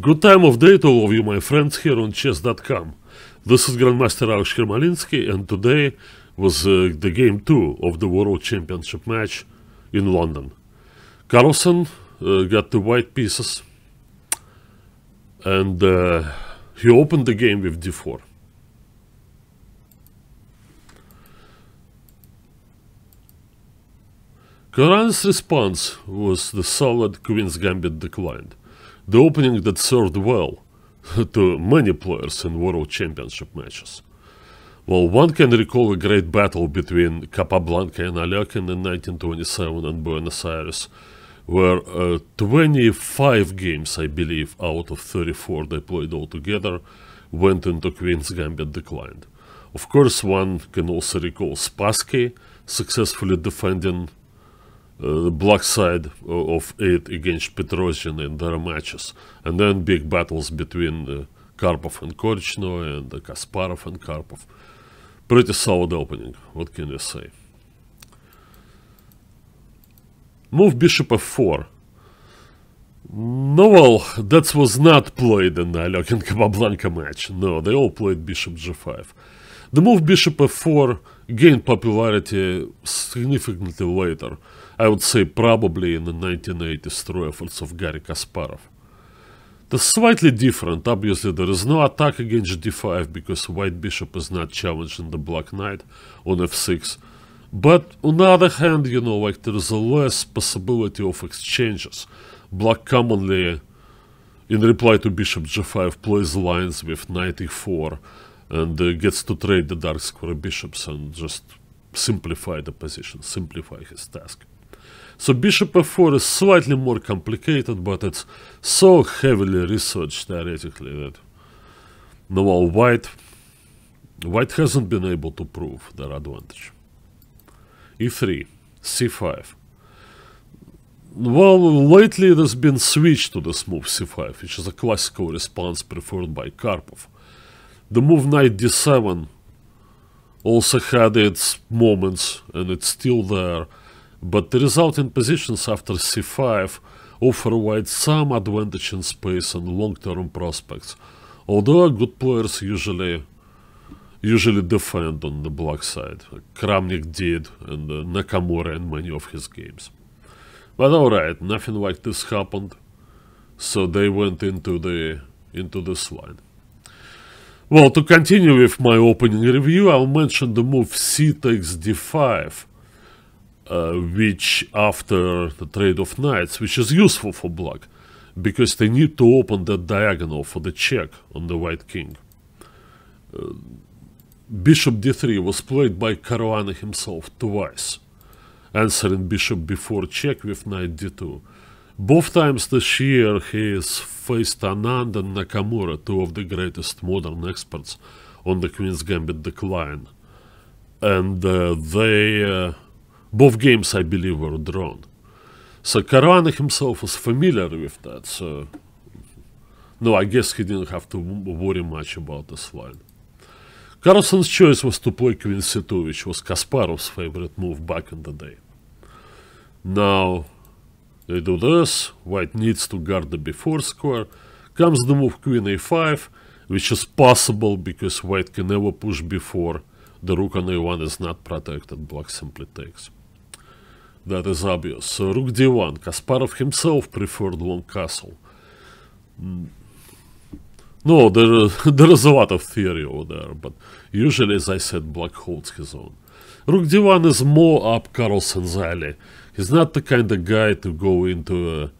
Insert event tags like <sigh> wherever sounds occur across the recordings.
Good time of day to all of you, my friends, here on chess.com. This is Grandmaster Alex Malinsky, and today was uh, the game 2 of the World Championship match in London. Carlsen uh, got the white pieces, and uh, he opened the game with d4. Karan's response was the solid Queen's Gambit declined the opening that served well <laughs> to many players in World Championship matches. Well, one can recall a great battle between Capablanca and Alekhine in 1927 and Buenos Aires, where uh, 25 games, I believe, out of 34 they played altogether, went into Queen's Gambit declined. Of course, one can also recall Spassky successfully defending uh, the black side of it against Petrosian in their matches, and then big battles between uh, Karpov and Korchnoi and uh, Kasparov and Karpov. Pretty solid opening, what can you say? Move bishop f4. No, well, that was not played in the Alok and Capablanca match. No, they all played bishop g5. The move bishop f4 gained popularity significantly later. I would say probably in the 1980s through efforts of Gary Kasparov. That's slightly different, obviously there is no attack against d5 because white bishop is not challenging the black knight on f6. But on the other hand, you know, like there is a less possibility of exchanges. Black commonly, in reply to bishop g5, plays lines with knight e4 and uh, gets to trade the dark square bishops and just simplify the position, simplify his task. So bishop f4 is slightly more complicated, but it's so heavily researched theoretically that no, well, white, white hasn't been able to prove their advantage. e3, c5. Well, lately it has been switched to this move c5, which is a classical response preferred by Karpov. The move knight d7 also had its moments, and it's still there but the resulting positions after c5 offer white some advantage in space and long-term prospects, although good players usually usually defend on the black side. Kramnik did, and uh, Nakamura in many of his games. But alright, nothing like this happened, so they went into the into this line. Well, to continue with my opening review, I'll mention the move c takes d5, uh, which after the trade of knights, which is useful for black, because they need to open that diagonal for the check on the white king. Uh, bishop d3 was played by Caruana himself twice, answering bishop before check with knight d2. Both times this year he has faced Anand and Nakamura, two of the greatest modern experts on the Queen's Gambit decline. And uh, they uh, both games, I believe, were drawn. So Caruana himself was familiar with that, so... No, I guess he didn't have to worry much about this one. Carlson's choice was to play Queen C2, which was Kasparov's favorite move back in the day. Now, they do this, white needs to guard the b4 square, comes the move Queen a5, which is possible because white can never push before. the rook on a1 is not protected, black simply takes. That is obvious. Rook d1. Kasparov himself preferred long castle. No, there, there is a lot of theory over there, but usually, as I said, black holds his own. Rook d1 is more up Carlsen's alley. He's not the kind of guy to go into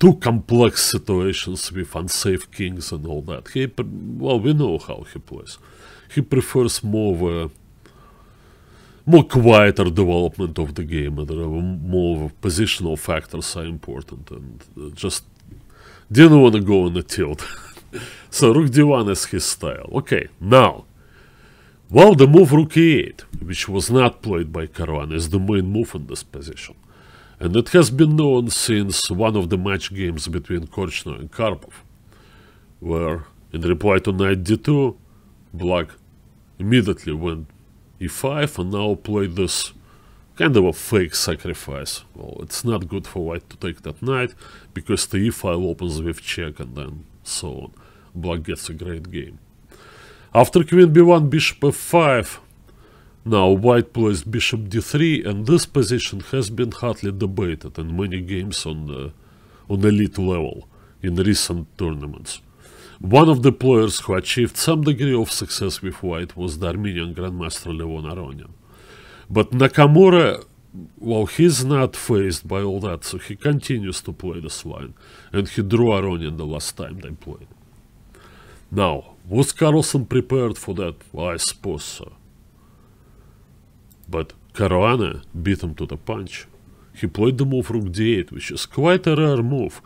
too complex situations with unsafe kings and all that. He, well, we know how he plays. He prefers more of a more quieter development of the game and more positional factors are important and uh, just didn't want to go on a tilt. <laughs> so rook d1 is his style. Okay, now, well, the move rook e8, which was not played by Karan, is the main move in this position. And it has been known since one of the match games between Korchnoi and Karpov, where in reply to knight d2, black immediately went e5 and now play this kind of a fake sacrifice. Well, it's not good for white to take that knight, because the e5 opens with check and then so on. Black gets a great game. After queen b1, bishop f5. Now white plays bishop d3, and this position has been hotly debated in many games on, uh, on elite level in recent tournaments. One of the players who achieved some degree of success with White was the Armenian Grandmaster Levon Aronian. But Nakamura, well, he's not faced by all that, so he continues to play this line. And he drew Aronian the last time they played. Now, was Carlson prepared for that? Well, I suppose so. But Caruana beat him to the punch. He played the move rook d8, which is quite a rare move,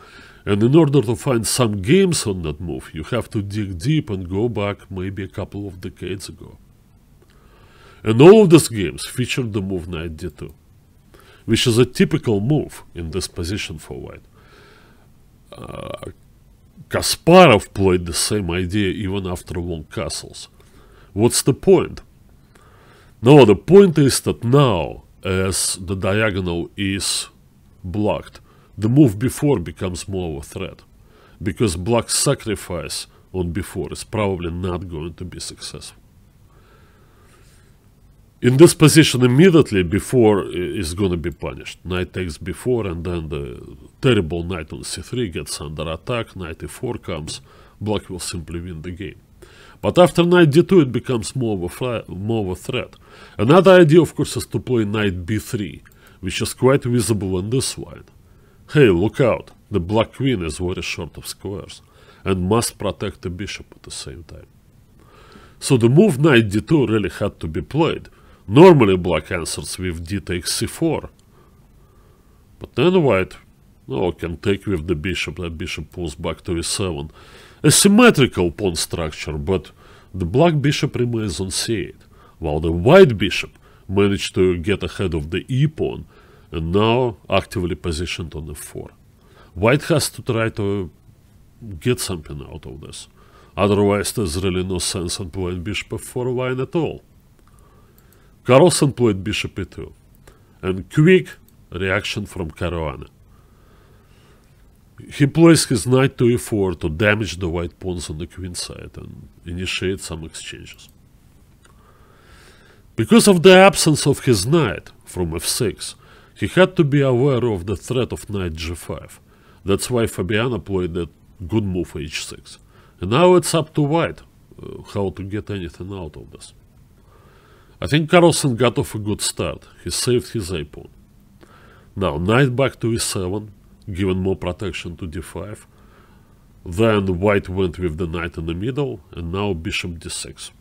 and in order to find some games on that move, you have to dig deep and go back maybe a couple of decades ago. And all of these games featured the move knight d2, which is a typical move in this position for white. Uh, Kasparov played the same idea even after long castles. What's the point? No, the point is that now, as the diagonal is blocked, the move before becomes more of a threat because black's sacrifice on before is probably not going to be successful. In this position immediately before is going to be punished. Knight takes before and then the terrible knight on c3 gets under attack, knight e4 comes, black will simply win the game. But after knight d2 it becomes more of a, more of a threat. Another idea of course is to play knight b3, which is quite visible on this line. Hey, look out! The Black Queen is very short of squares and must protect the bishop at the same time. So the move knight d2 really had to be played. Normally black answers with d takes c4. But then white no, can take with the bishop, that bishop pulls back to e7. A symmetrical pawn structure, but the black bishop remains on c8, while the white bishop managed to get ahead of the e pawn and now actively positioned on f4. White has to try to get something out of this. Otherwise, there's really no sense in playing bishop f4 line at all. Carlsen played bishop e2, and quick reaction from Caruana. He plays his knight to e4 to damage the white pawns on the queen side and initiate some exchanges. Because of the absence of his knight from f6, he had to be aware of the threat of knight g5. That's why Fabiana played that good move h6. And now it's up to white uh, how to get anything out of this. I think Carlsen got off a good start. He saved his a pawn. Now knight back to e7, given more protection to d5. Then white went with the knight in the middle, and now bishop d6.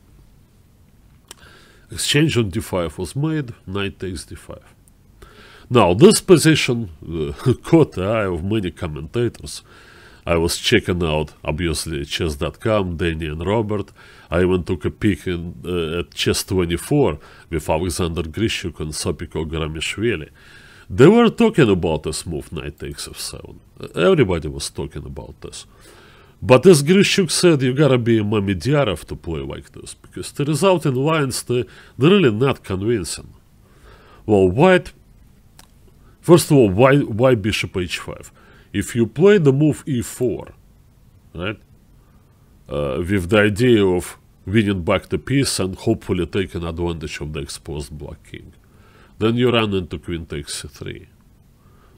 Exchange on d5 was made, knight takes d5. Now, this position caught the eye of many commentators. I was checking out, obviously, chess.com, Danny and Robert. I even took a peek in, uh, at Chess24 with Alexander Grishuk and Sopiko Gramishvili. They were talking about this move, knight takes f7. Everybody was talking about this. But as Grishuk said, you gotta be a Mamidiarov to play like this, because the resulting lines, they, they're really not convincing. Well, white First of all, why, why bishop h5? If you play the move e4, right, uh, with the idea of winning back the piece and hopefully taking advantage of the exposed black king, then you run into queen takes c3.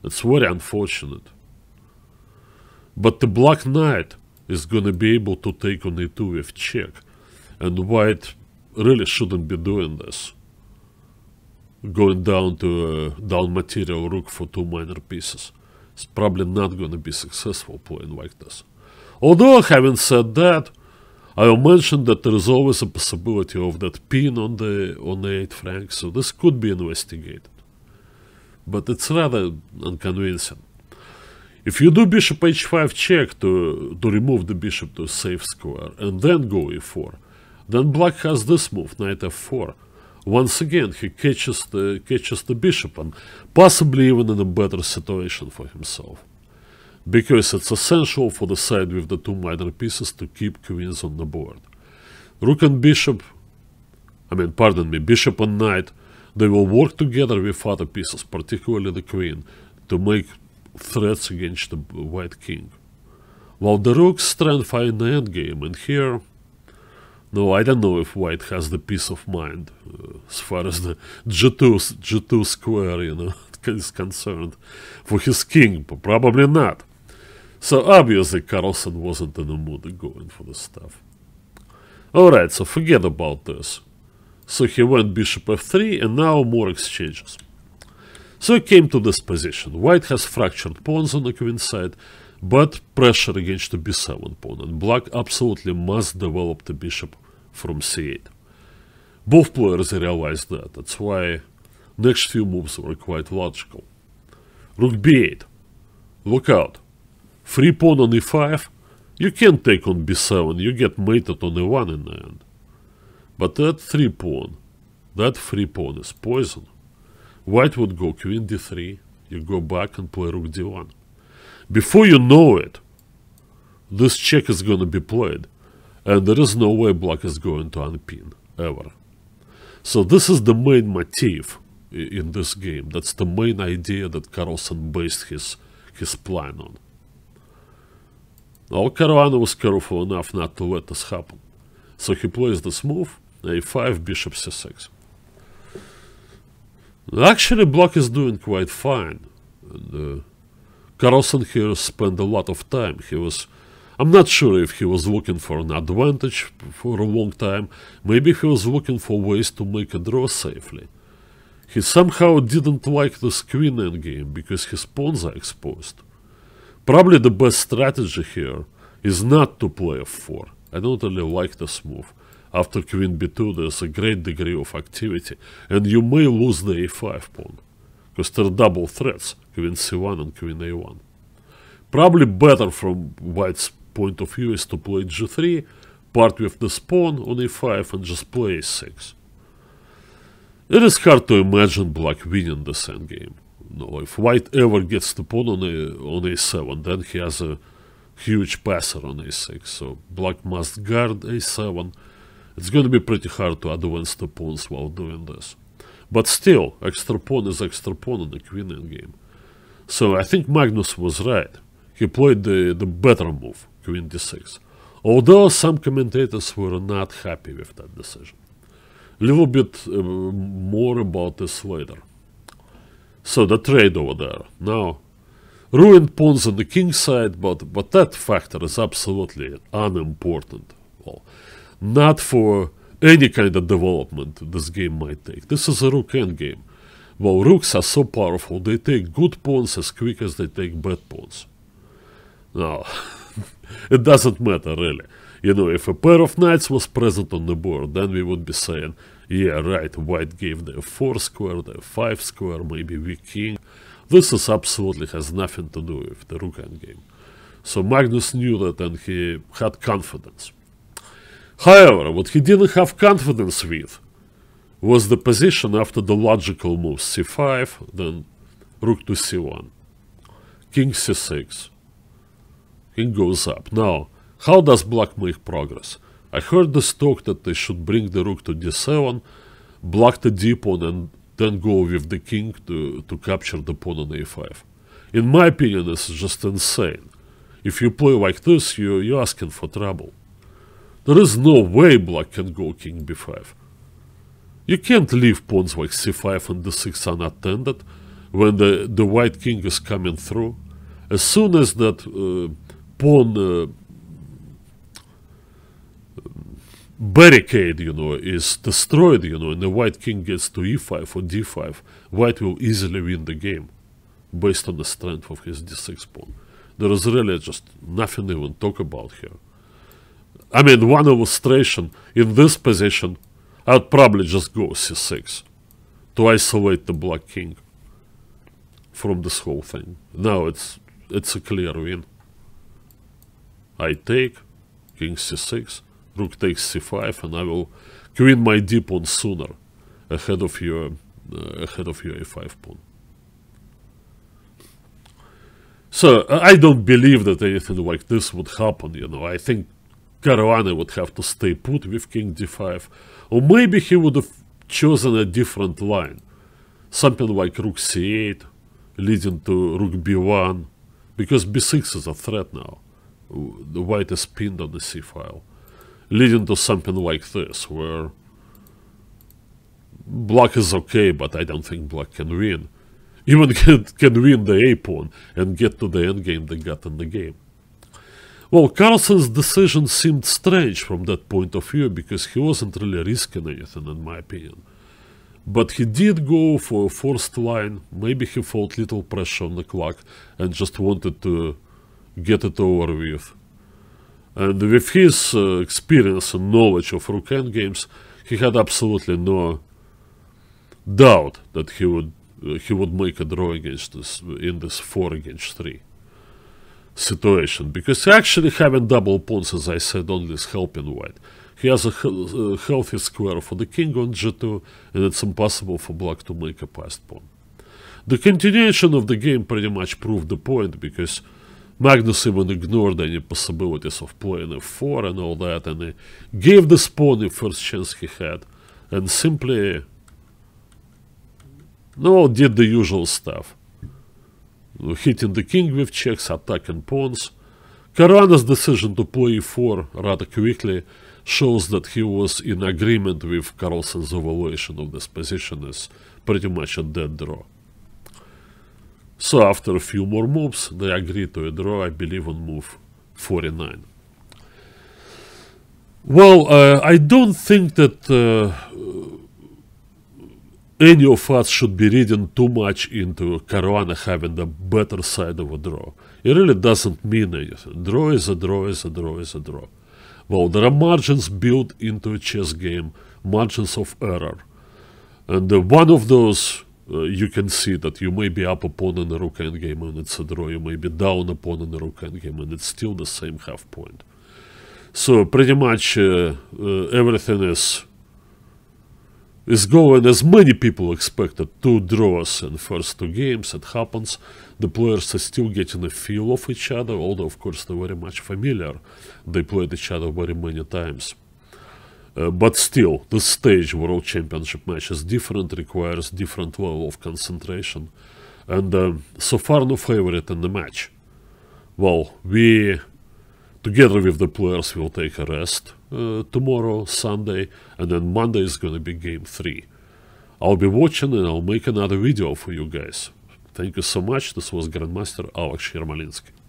It's very unfortunate. But the black knight is going to be able to take on e2 with check, and white really shouldn't be doing this going down to uh, down material rook for two minor pieces. It's probably not going to be successful playing like this. Although, having said that, I will mention that there is always a possibility of that pin on the on the 8 franc, so this could be investigated. But it's rather unconvincing. If you do bishop h5 check to, to remove the bishop to safe square, and then go e4, then black has this move, knight f4, once again he catches the catches the bishop and possibly even in a better situation for himself because it's essential for the side with the two minor pieces to keep queens on the board rook and bishop i mean pardon me bishop and knight they will work together with other pieces particularly the queen to make threats against the white king while the rook's strength find in the endgame and here no, I don't know if White has the peace of mind uh, as far as the G2, G2 square, you know, <laughs> is concerned for his king, but probably not. So obviously Carlson wasn't in the mood to go in for this stuff. Alright, so forget about this. So he went bishop f3 and now more exchanges. So he came to this position. White has fractured pawns on the queen side, but pressure against the b7 pawn, and black absolutely must develop the bishop from c8. Both players realize that, that's why next few moves were quite logical. Rook b8. Look out. Free pawn on e5. You can't take on b7, you get mated on e1 in the end. But that three pawn, that free pawn is poison. White would go queen d3, you go back and play rook d1. Before you know it, this check is gonna be played, and there is no way black is going to unpin, ever. So this is the main motif in this game. That's the main idea that Carlson based his, his plan on. Now Caruana was careful enough not to let this happen. So he plays this move, a5, bishop c6. Actually, block is doing quite fine. And, uh, Carlson here spent a lot of time. He was I'm not sure if he was looking for an advantage for a long time, maybe he was looking for ways to make a draw safely. He somehow didn't like this queen endgame because his pawns are exposed. Probably the best strategy here is not to play f4. I don't really like this move. After queen b2 there's a great degree of activity and you may lose the a5 pawn. Because there are double threats, queen c1 and queen a1. Probably better from white's point of view is to play g3, part with the pawn on a5 and just play a6. It is hard to imagine black winning this endgame. No, if white ever gets the pawn on, a, on a7, then he has a huge passer on a6, so black must guard a7. It's going to be pretty hard to advance the pawns while doing this. But still, extra pawn is extra pawn in the queen endgame. So I think Magnus was right. He played the, the better move queen d6, although some commentators were not happy with that decision. A little bit uh, more about this later. So the trade over there. Now, ruined pawns on the king side, but, but that factor is absolutely unimportant. Well, not for any kind of development this game might take. This is a rook end game. Well, rooks are so powerful, they take good pawns as quick as they take bad pawns. Now, <laughs> <laughs> it doesn't matter really. You know, if a pair of knights was present on the board, then we would be saying, yeah, right, white gave the 4 square, the 5 square, maybe we king. This is absolutely has nothing to do with the rook endgame. So Magnus knew that and he had confidence. However, what he didn't have confidence with was the position after the logical move c5, then rook to c1, king c6, it goes up. Now, how does black make progress? I heard this talk that they should bring the rook to d7, block the d pawn, and then go with the king to, to capture the pawn on a5. In my opinion, this is just insane. If you play like this, you, you're asking for trouble. There is no way black can go king b5. You can't leave pawns like c5 and d6 unattended when the, the white king is coming through. As soon as that uh, upon uh, barricade, you know, is destroyed, you know, and the white king gets to e5 or d5, white will easily win the game based on the strength of his d6 pawn. There is really just nothing even talk about here. I mean, one illustration, in this position, I'd probably just go c6 to isolate the black king from this whole thing. Now it's, it's a clear win. I take, king c6, rook takes c5, and I will queen my d pawn sooner, ahead of your uh, ahead of your a5 pawn. So uh, I don't believe that anything like this would happen. You know, I think Caruana would have to stay put with king d5, or maybe he would have chosen a different line, something like rook c8, leading to rook b1, because b6 is a threat now the white is pinned on the C file, leading to something like this, where black is okay, but I don't think black can win. <laughs> Even can, can win the A pawn and get to the endgame they got in the game. Well, Carlson's decision seemed strange from that point of view because he wasn't really risking anything, in my opinion. But he did go for a forced line, maybe he felt little pressure on the clock and just wanted to get it over with. And uh, with his uh, experience and knowledge of Rook games, he had absolutely no doubt that he would uh, he would make a draw against this in this four against three situation because he actually having double pawns as I said only is helping white. He has a uh, healthy square for the king on g2 and it's impossible for black to make a passed pawn. The continuation of the game pretty much proved the point because Magnus even ignored any possibilities of playing f4 and all that, and he gave this pawn the first chance he had, and simply, no, did the usual stuff. Hitting the king with checks, attacking pawns. Karana's decision to play e4 rather quickly shows that he was in agreement with Carlsen's evaluation of this position as pretty much a dead draw. So after a few more moves, they agree to a draw, I believe, on move 49. Well, uh, I don't think that uh, any of us should be reading too much into Caruana having the better side of a draw. It really doesn't mean anything. Draw is a draw is a draw is a draw. Well, there are margins built into a chess game, margins of error. And uh, one of those uh, you can see that you may be up a pawn in a rook endgame and it's a draw. You may be down a pawn in a rook endgame and it's still the same half point. So pretty much uh, uh, everything is is going as many people expected. Two draws in first two games, it happens. The players are still getting a feel of each other, although of course they're very much familiar. They played each other very many times. Uh, but still, the stage World Championship match is different, requires different level of concentration. And uh, so far no favorite in the match. Well, we, together with the players, will take a rest uh, tomorrow, Sunday, and then Monday is going to be game 3. I'll be watching and I'll make another video for you guys. Thank you so much. This was Grandmaster Alex Shermalinsky.